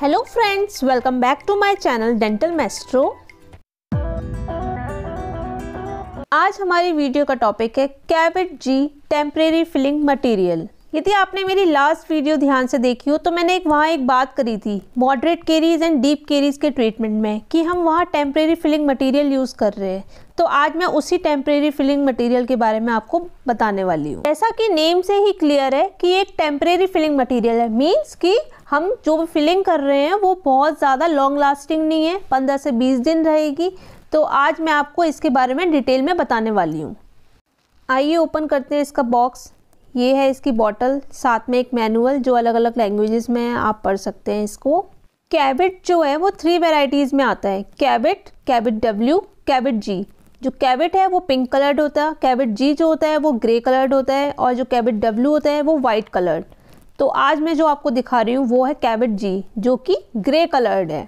hello friends welcome back to my channel dental maestro आज हमारी video का topic है Cavit G temporary filling material यदि आपने मेरी लास्ट वीडियो ध्यान से देखी हो तो मैंने एक वहाँ एक बात करी थी moderate caries and deep caries के ट्रीटमेंट में कि हम वहाँ टेम्प्रेरी फिलिंग मटेरियल यूज़ कर रहे हैं तो आज मैं उसी टेम्प्रेरी फिलिंग मटेरियल के बारे में आपको बताने वाली हूँ जैसा कि नेम से ही क्लियर है कि एक टेम्प्रेरी फिलिंग मटेरियल है मीन्स कि हम जो भी फिलिंग कर रहे हैं वो बहुत ज़्यादा लॉन्ग लास्टिंग नहीं है पंद्रह से बीस दिन रहेगी तो आज मैं आपको इसके बारे में डिटेल में बताने वाली हूँ आइए ओपन करते हैं इसका बॉक्स ये है इसकी बॉटल साथ में एक मैनुअल जो अलग अलग लैंग्वेजेस में आप पढ़ सकते हैं इसको कैबिट जो है वो थ्री वेराइटीज़ में आता है कैबिट कैबिट डब्ल्यू कैबिट जी जो कैबिट है वो पिंक कलर्ड होता है कैबिट जी जो होता है वो ग्रे कलर्ड होता है और जो कैबिट डब्ल्यू होता है वो वाइट कलर्ड तो आज मैं जो आपको दिखा रही हूँ वो है कैबिट जी जो कि ग्रे कलर्ड है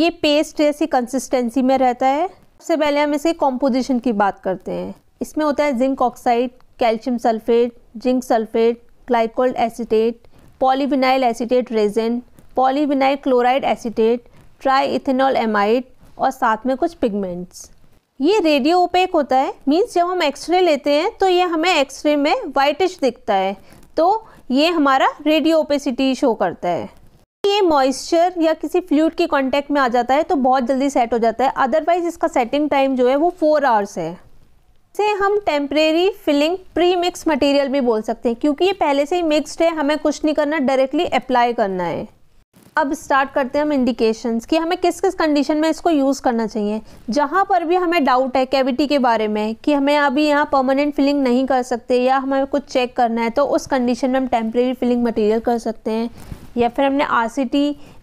ये पेस्ट जैसी कंसिस्टेंसी में रहता है सबसे पहले हम इसके कॉम्पोजिशन की बात करते हैं इसमें होता है zinc oxide calcium sulphate zinc sulphate glycol acetate polyvinyl acetate resin polyvinyl chloride acetate tri ethanol amide और साथ में कुछ पिगमेंट्स ये रेडियो ओपेक होता है मीन्स जब हम एक्सरे लेते हैं तो ये हमें एक्सरे में वाइटिश दिखता है तो ये हमारा रेडियो ओपेसिटी शो करता है ये मॉइस्चर या किसी फ्लूड के कांटेक्ट में आ जाता है तो बहुत जल्दी सेट हो जाता है अदरवाइज इसका सेटिंग टाइम जो है वो फोर आवर्स है से हम temporary filling premix material भी बोल सकते हैं क्योंकि ये पहले से ही मिक्सड है हमें कुछ नहीं करना डायरेक्टली अप्लाई करना है अब स्टार्ट करते हैं हम इंडिकेशंस कि हमें किस किस कंडीशन में इसको यूज़ करना चाहिए जहाँ पर भी हमें डाउट है कैविटी के बारे में कि हमें अभी यहाँ परमानेंट फिलिंग नहीं कर सकते या हमें कुछ चेक करना है तो उस कंडीशन में हम टेम्प्रेरी फिलिंग मटेरियल कर सकते हैं या फिर हमने आर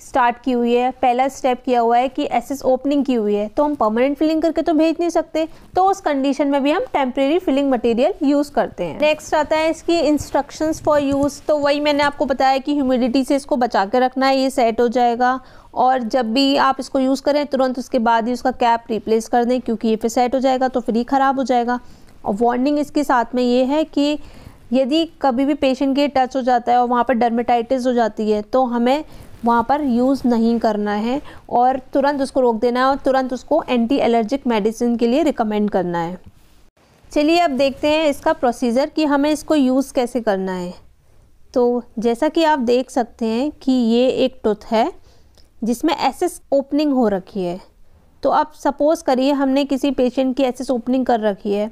स्टार्ट की हुई है पहला स्टेप किया हुआ है कि एस ओपनिंग की हुई है तो हम परमानेंट फिलिंग करके तो भेज नहीं सकते तो उस कंडीशन में भी हम टेम्प्रेरी फिलिंग मटेरियल यूज़ करते हैं नेक्स्ट आता है इसकी इंस्ट्रक्शंस फॉर यूज़ तो वही मैंने आपको बताया कि ह्यूमिडिटी से इसको बचा के रखना है ये सेट हो जाएगा और जब भी आप इसको यूज़ करें तुरंत उसके बाद ही उसका कैप रिप्लेस कर दें क्योंकि ये फिर सेट हो जाएगा तो फिर ही ख़राब हो जाएगा और वार्निंग इसके साथ में ये है कि यदि कभी भी पेशेंट के टच हो जाता है और वहाँ पर डर्मेटाइटिस हो जाती है तो हमें वहाँ पर यूज़ नहीं करना है और तुरंत उसको रोक देना है और तुरंत उसको एंटी एलर्जिक मेडिसिन के लिए रिकमेंड करना है चलिए अब देखते हैं इसका प्रोसीजर कि हमें इसको यूज़ कैसे करना है तो जैसा कि आप देख सकते हैं कि ये एक टुथ है जिसमें एसेस ओपनिंग हो रखी है तो आप सपोज़ करिए हमने किसी पेशेंट की एसेस ओपनिंग कर रखी है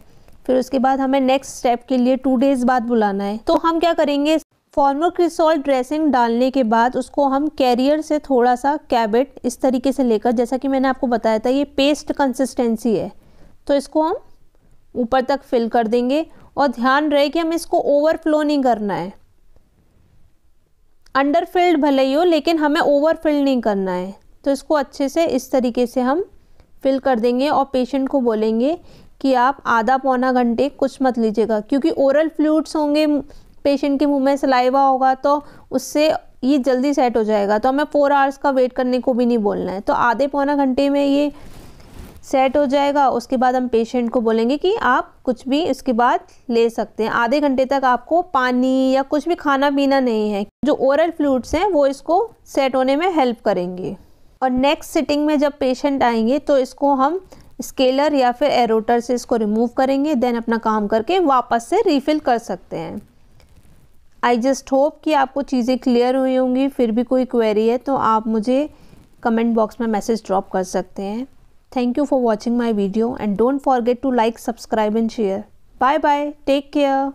फिर उसके बाद हमें नेक्स्ट स्टेप के लिए टू डेज़ बाद बुलाना है तो हम क्या करेंगे फॉर्मर क्रिसोल ड्रेसिंग डालने के बाद उसको हम कैरियर से थोड़ा सा कैबेट इस तरीके से लेकर जैसा कि मैंने आपको बताया था ये पेस्ट कंसिस्टेंसी है तो इसको हम ऊपर तक फिल कर देंगे और ध्यान रहे कि हमें इसको ओवरफ्लो नहीं करना है अंडर फिल्ड भले ही हो लेकिन हमें ओवर फिल्ड नहीं करना है तो इसको अच्छे से इस तरीके से हम फिल कर देंगे और पेशेंट को बोलेंगे कि आप आधा पौना घंटे कुछ मत लीजिएगा क्योंकि ओरल फ्लूड्स होंगे पेशेंट के मुंह में सलाइवा होगा तो उससे ये जल्दी सेट हो जाएगा तो हमें फ़ोर आवर्स का वेट करने को भी नहीं बोलना है तो आधे पौना घंटे में ये सेट हो जाएगा उसके बाद हम पेशेंट को बोलेंगे कि आप कुछ भी इसके बाद ले सकते हैं आधे घंटे तक आपको पानी या कुछ भी खाना पीना नहीं है जो ओरल फ्लूड्स हैं वो इसको सेट होने में हेल्प करेंगे और नेक्स्ट सिटिंग में जब पेशेंट आएंगे तो इसको हम स्केलर या फिर एरोटर से इसको रिमूव करेंगे देन अपना काम करके वापस से रिफ़िल कर सकते हैं आई जस्ट होप कि आपको चीज़ें क्लियर हुई होंगी फिर भी कोई क्वेरी है तो आप मुझे कमेंट बॉक्स में मैसेज ड्रॉप कर सकते हैं thank you for watching my video and don't forget to like subscribe and share bye bye take care